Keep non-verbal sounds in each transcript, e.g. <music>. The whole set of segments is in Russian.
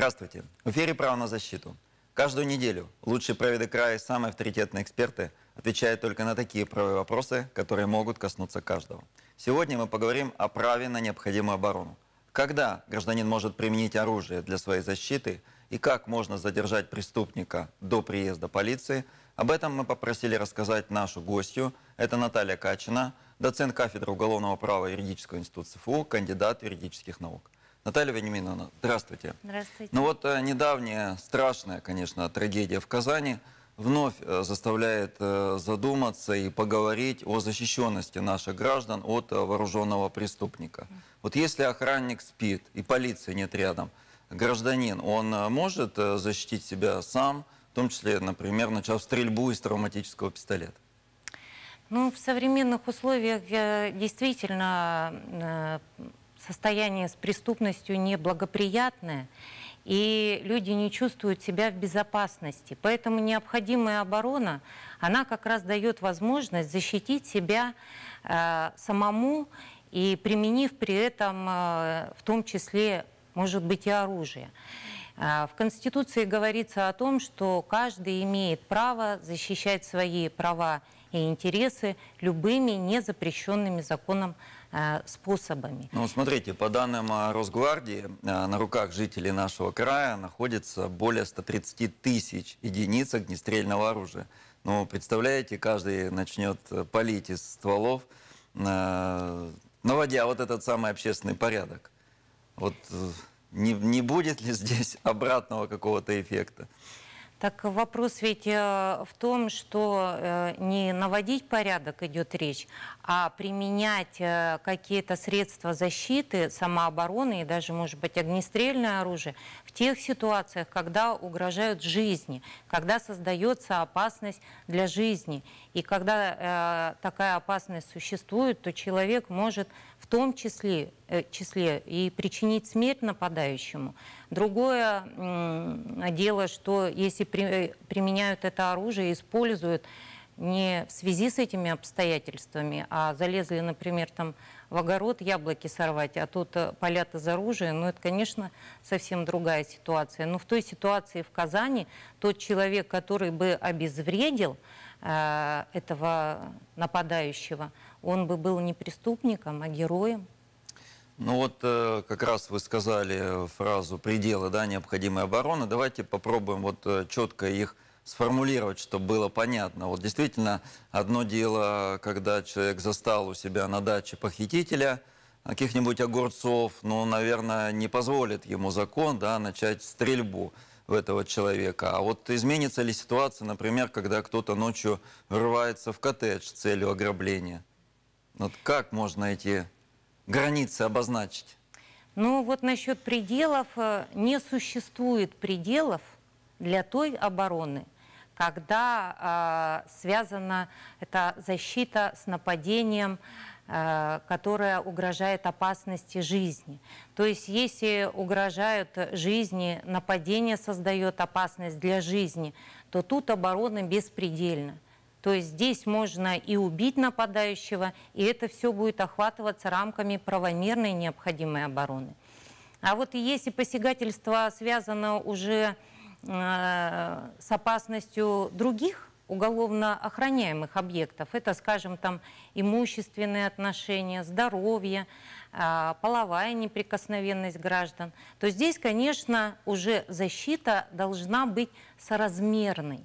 Здравствуйте. В эфире «Право на защиту». Каждую неделю лучшие праведы края и самые авторитетные эксперты отвечают только на такие правовые вопросы, которые могут коснуться каждого. Сегодня мы поговорим о праве на необходимую оборону. Когда гражданин может применить оружие для своей защиты и как можно задержать преступника до приезда полиции, об этом мы попросили рассказать нашу гостью. Это Наталья Качина, доцент кафедры уголовного права юридического института СФУ, кандидат юридических наук. Наталья Вениаминовна, здравствуйте. Здравствуйте. Ну вот э, недавняя страшная, конечно, трагедия в Казани вновь э, заставляет э, задуматься и поговорить о защищенности наших граждан от вооруженного преступника. Вот если охранник спит и полиции нет рядом, гражданин, он может защитить себя сам, в том числе, например, начав стрельбу из травматического пистолета? Ну, в современных условиях действительно состояние с преступностью неблагоприятное, и люди не чувствуют себя в безопасности. Поэтому необходимая оборона, она как раз дает возможность защитить себя э, самому и применив при этом э, в том числе, может быть, и оружие. А, в Конституции говорится о том, что каждый имеет право защищать свои права и интересы любыми незапрещенными законом а, способами. Ну, смотрите, по данным а, Росгвардии, на руках жителей нашего края находится более 130 тысяч единиц огнестрельного оружия. Ну, представляете, каждый начнет э, палить из стволов, э, наводя вот этот самый общественный порядок. Вот э, не, не будет ли здесь <laughs> обратного какого-то эффекта? Так вопрос ведь э, в том, что э, не наводить порядок идет речь, а применять э, какие-то средства защиты, самообороны и даже, может быть, огнестрельное оружие в тех ситуациях, когда угрожают жизни, когда создается опасность для жизни. И когда э, такая опасность существует, то человек может в том числе, э, числе и причинить смерть нападающему. Другое э, дело, что если при, э, применяют это оружие, используют не в связи с этими обстоятельствами, а залезли, например, там в огород яблоки сорвать, а тут э, полят из оружия, ну это, конечно, совсем другая ситуация. Но в той ситуации в Казани тот человек, который бы обезвредил, Э, этого нападающего, он бы был не преступником, а героем. Ну вот э, как раз вы сказали фразу «пределы да, необходимой обороны». Давайте попробуем вот э, четко их сформулировать, чтобы было понятно. Вот действительно, одно дело, когда человек застал у себя на даче похитителя каких-нибудь огурцов, ну, наверное, не позволит ему закон да, начать стрельбу в этого человека. А вот изменится ли ситуация, например, когда кто-то ночью врывается в коттедж с целью ограбления? Вот как можно эти границы обозначить? Ну вот насчет пределов, э, не существует пределов для той обороны, когда э, связана эта защита с нападением Э, которая угрожает опасности жизни. То есть если угрожают жизни, нападение создает опасность для жизни, то тут оборона беспредельна. То есть здесь можно и убить нападающего, и это все будет охватываться рамками правомерной необходимой обороны. А вот если посягательство связано уже э, с опасностью других уголовно охраняемых объектов. Это, скажем, там имущественные отношения, здоровье, а, половая неприкосновенность граждан. То здесь, конечно, уже защита должна быть соразмерной.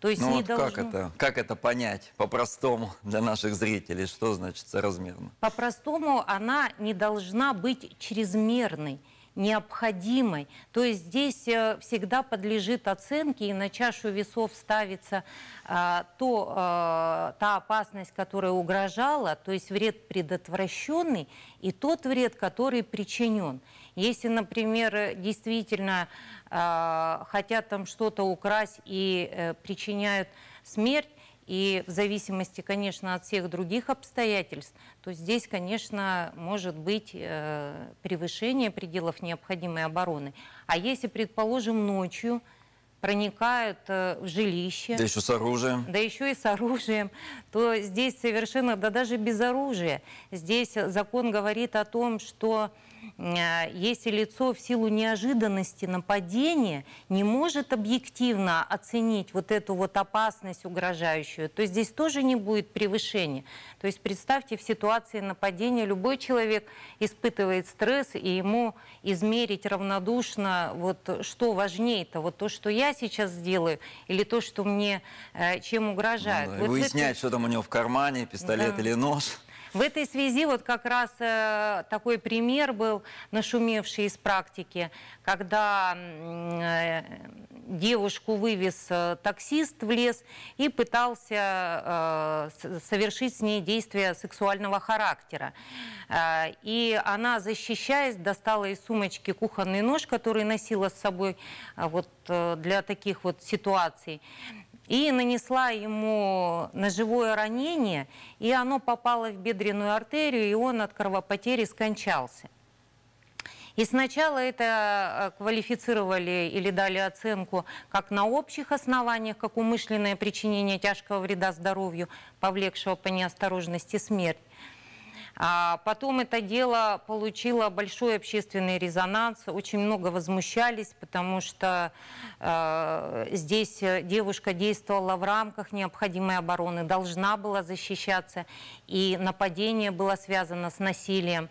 То есть ну, не вот должно... как, это, как это понять по-простому для наших зрителей? Что значит соразмерно? По-простому она не должна быть чрезмерной необходимой. То есть здесь э, всегда подлежит оценке и на чашу весов ставится а, то, а, та опасность, которая угрожала, то есть вред предотвращенный и тот вред, который причинен. Если, например, действительно а, хотят там что-то украсть и причиняют смерть, и в зависимости, конечно, от всех других обстоятельств, то здесь, конечно, может быть э, превышение пределов необходимой обороны. А если, предположим, ночью проникают э, в жилище. Да еще с оружием. Да еще и с оружием. То здесь совершенно, да даже без оружия. Здесь закон говорит о том, что Э, если лицо в силу неожиданности нападения не может объективно оценить вот эту вот опасность угрожающую, то здесь тоже не будет превышения. То есть представьте, в ситуации нападения любой человек испытывает стресс, и ему измерить равнодушно, вот что важнее-то, вот то, что я сейчас сделаю, или то, что мне э, чем угрожает. Ну, да, вот выяснять, это... что там у него в кармане, пистолет да. или нож. В этой связи вот как раз э, такой пример был нашумевший из практики, когда э, девушку вывез э, таксист в лес и пытался э, совершить с ней действия сексуального характера. Э, и она, защищаясь, достала из сумочки кухонный нож, который носила с собой э, вот, э, для таких вот ситуаций и нанесла ему ножевое ранение, и оно попало в бедренную артерию, и он от кровопотери скончался. И сначала это э, квалифицировали или дали оценку как на общих основаниях, как умышленное причинение тяжкого вреда здоровью, повлекшего по неосторожности смерть. А, потом это дело получило большой общественный резонанс, очень много возмущались, потому что э, здесь э, девушка действовала в рамках необходимой обороны, должна была защищаться, и нападение было связано с насилием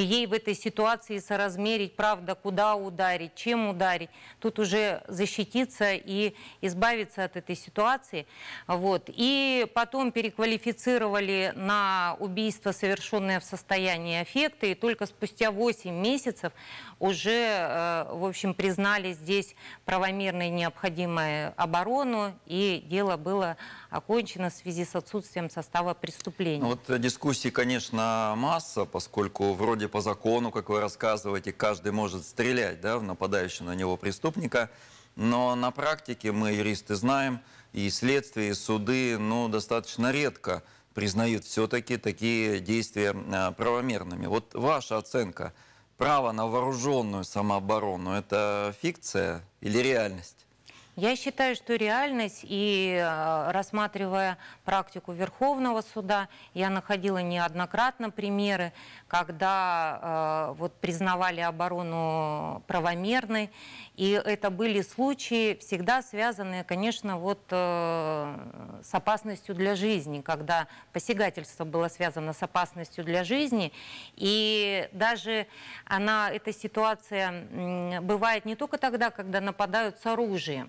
ей в этой ситуации соразмерить, правда, куда ударить, чем ударить. Тут уже защититься и избавиться от этой ситуации. Вот. И потом переквалифицировали на убийство, совершенное в состоянии аффекта, и только спустя 8 месяцев уже, э, в общем, признали здесь правомерной необходимой оборону, и дело было окончена в связи с отсутствием состава преступления. Ну, вот э, дискуссий, конечно, масса, поскольку вроде по закону, как вы рассказываете, каждый может стрелять да, в нападающего на него преступника. Но на практике мы, юристы, знаем, и следствие, и суды, ну, достаточно редко признают все-таки такие действия э, правомерными. Вот ваша оценка, право на вооруженную самооборону – это фикция или реальность? Я считаю, что реальность и э, рассматривая практику Верховного суда, я находила неоднократно примеры, когда э, вот признавали оборону правомерной, и это были случаи, всегда связанные, конечно, вот э, с опасностью для жизни, когда посягательство было связано с опасностью для жизни, и даже она, эта ситуация бывает не только тогда, когда нападают с оружием,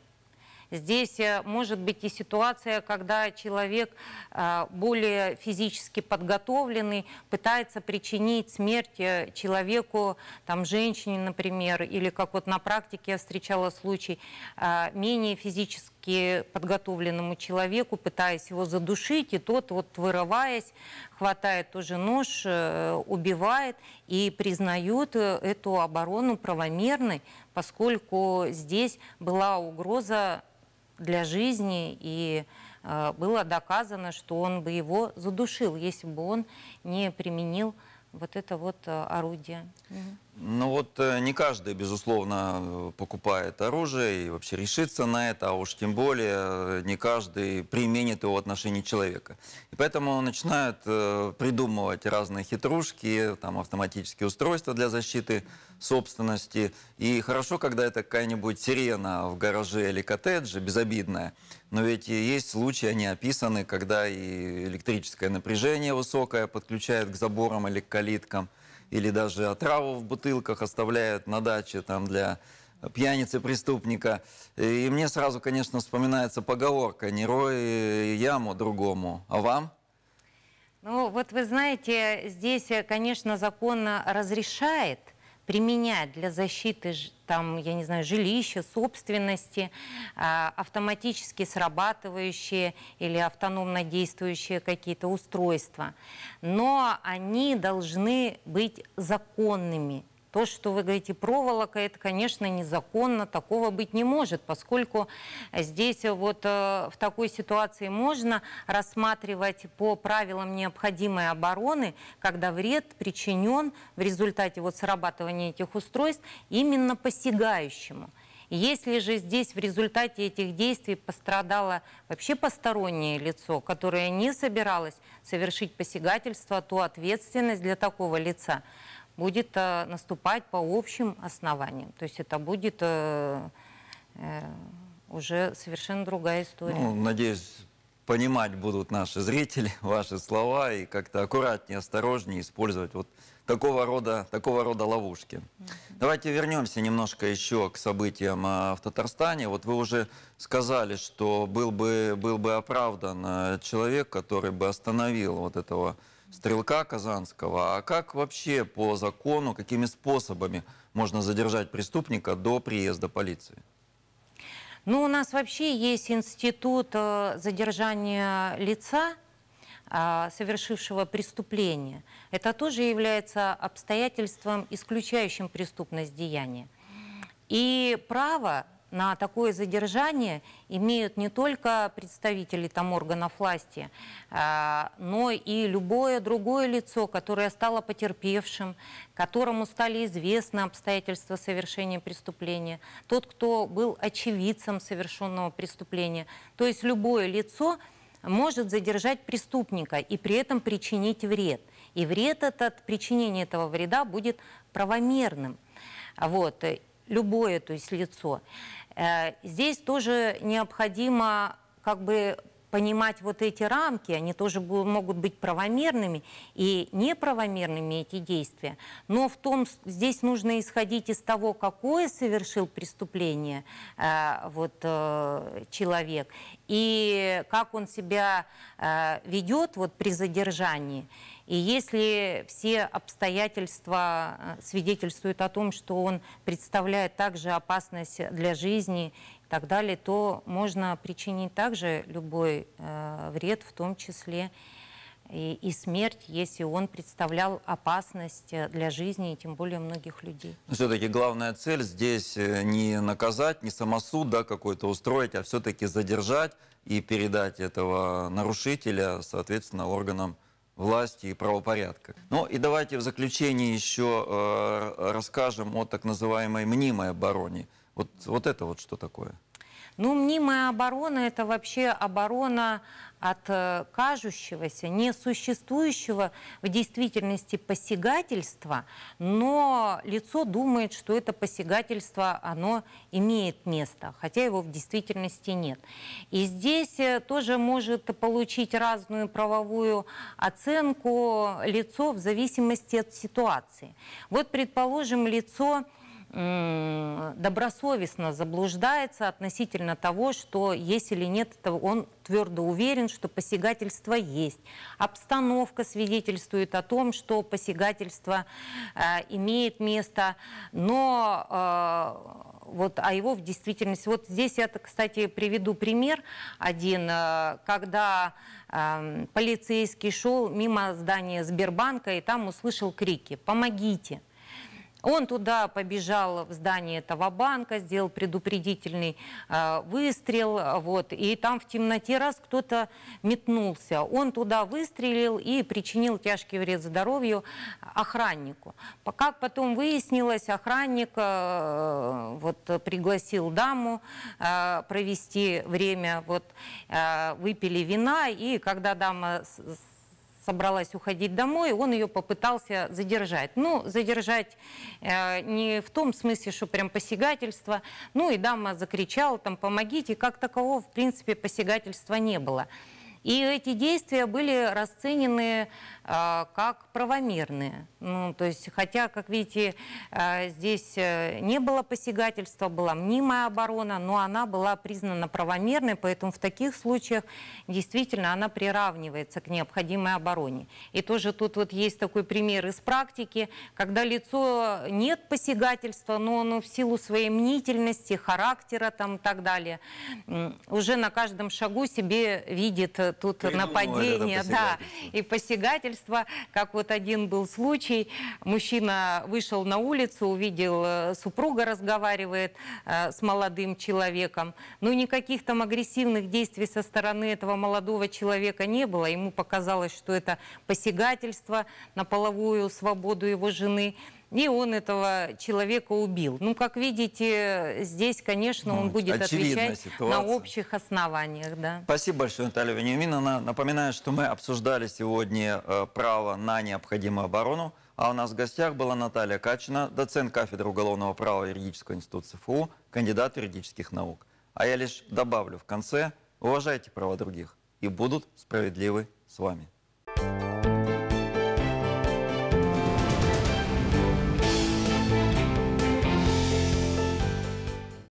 Здесь э, может быть и ситуация, когда человек э, более физически подготовленный пытается причинить смерть э, человеку, там, женщине, например, или как вот на практике я встречала случай, менее физически подготовленному человеку, пытаясь его задушить, и тот вот вырываясь, хватает тоже нож, убивает и признают эту оборону правомерной, поскольку здесь была угроза для жизни, и э, было доказано, что он бы его задушил, если бы он не применил вот это вот э, орудие. Ну вот э, не каждый, безусловно, э, покупает оружие и вообще решится на это, а уж тем более э, не каждый применит его в отношении человека. И поэтому начинают придумывать разные хитрушки, там автоматические устройства для защиты собственности. И хорошо, когда это какая-нибудь сирена в гараже или коттедже, безобидная. Но ведь есть случаи, они описаны, когда и электрическое напряжение высокое подключают к заборам или к калиткам – или даже отраву в бутылках оставляют на даче там для пьяницы, преступника. И мне сразу, конечно, вспоминается поговорка «Не рой яму другому, а вам?» Ну, вот вы знаете, здесь, э, конечно, закон э, разрешает применять для защиты, там, я не знаю, жилища, собственности, а, автоматически срабатывающие или автономно действующие какие-то устройства. Но они должны быть законными то, что вы говорите, проволока, это, конечно, незаконно, такого быть не может, поскольку здесь вот э, в такой ситуации можно рассматривать по правилам необходимой обороны, когда вред причинен в результате вот срабатывания этих устройств именно посягающему. Если же здесь в результате этих действий пострадало вообще постороннее лицо, которое не собиралось совершить посягательство, то ответственность для такого лица будет э, наступать по общим основаниям. То есть это будет э, э, уже совершенно другая история. Ну, надеюсь, понимать будут наши зрители <laughs> ваши слова и как-то аккуратнее, осторожнее использовать вот такого рода, такого рода ловушки. Mm Давайте вернемся немножко еще к событиям в Татарстане. Вот вы уже сказали, что был бы, был бы оправдан человек, который бы остановил вот этого стрелка Казанского. А как вообще по закону, какими способами можно задержать преступника до приезда полиции? Ну, у нас вообще есть институт э, задержания лица, а, совершившего преступление. Это тоже является обстоятельством, исключающим преступность деяния. И право на такое задержание имеют не только представители там органов власти, а, но и любое другое лицо, которое стало потерпевшим, которому стали известны обстоятельства совершения преступления, тот, кто был очевидцем совершенного преступления. То есть любое лицо может задержать преступника и при этом причинить вред. И вред этот, причинение этого вреда будет правомерным. Вот, э, любое, то есть лицо. Э, здесь тоже необходимо как бы понимать вот эти рамки, они тоже могут быть правомерными и неправомерными эти действия. Но в том, здесь нужно исходить из того, какое совершил преступление э, вот, э, человек и как он себя э, ведет вот, при задержании. И если все обстоятельства э, свидетельствуют о том, что он представляет также опасность для жизни так далее, то можно причинить также любой э, вред, в том числе и, и смерть, если он представлял опасность э, для жизни и тем более многих людей. Все-таки главная цель здесь э, не наказать, не самосуд да, какой-то устроить, а все-таки задержать и передать этого нарушителя, соответственно, органам власти и правопорядка. Ну и давайте в заключение еще э, расскажем о так называемой мнимой обороне. Вот, вот это вот что такое? Ну, мнимая оборона – это вообще оборона от э, кажущегося, несуществующего в действительности посягательства, но лицо думает, что это посягательство, оно имеет место, хотя его в действительности нет. И здесь э, тоже может получить разную правовую оценку лицо в зависимости от ситуации. Вот, предположим, лицо а, добросовестно заблуждается относительно того, что есть или нет, то он твердо уверен, что посягательство есть. Обстановка свидетельствует о том, что посягательство э, имеет место, но э, вот, а его в действительности... Вот здесь я, кстати, приведу пример один, э, когда э, полицейский шел мимо здания Сбербанка и там услышал крики «Помогите!» Он туда побежал в здание этого банка, сделал предупредительный э, выстрел, вот, и там в темноте раз кто-то метнулся. Он туда выстрелил и причинил тяжкий вред здоровью охраннику. Как потом выяснилось, охранник э, вот, пригласил даму э, провести время, вот, э, выпили вина, и когда дама с, собралась уходить домой, он ее попытался задержать. Ну, задержать э, не в том смысле, что прям посягательство. Ну и дама закричала там, помогите, как такового, в принципе, посягательства не было. И эти действия были расценены э, как правомерные. Ну, то есть, хотя, как видите, а, э, здесь не было посягательства, была мнимая оборона, но она была признана правомерной, поэтому в таких случаях действительно она приравнивается к необходимой обороне. И тоже тут вот есть такой пример из практики, когда лицо э, нет посягательства, но оно в силу своей мнительности, характера там и так далее, уже на каждом шагу себе видит э, тут Перелом, нападения, это, да, и посягательство. Как вот один был случай, мужчина вышел на улицу, увидел, э, супруга разговаривает э, с молодым человеком. Ну, никаких там агрессивных действий со стороны этого молодого человека не было. Ему показалось, что это посягательство на половую свободу его жены и он этого человека убил. Ну, как видите, здесь, конечно, он ну, будет отвечать ситуация. на общих основаниях. Да. Спасибо большое, Наталья Вениаминовна. Напоминаю, что мы обсуждали сегодня э, право на необходимую оборону, а у нас в гостях была Наталья Качина, доцент кафедры уголовного права юридического института ЦФУ, кандидат юридических наук. А я лишь добавлю в конце, уважайте права других, и будут справедливы с вами.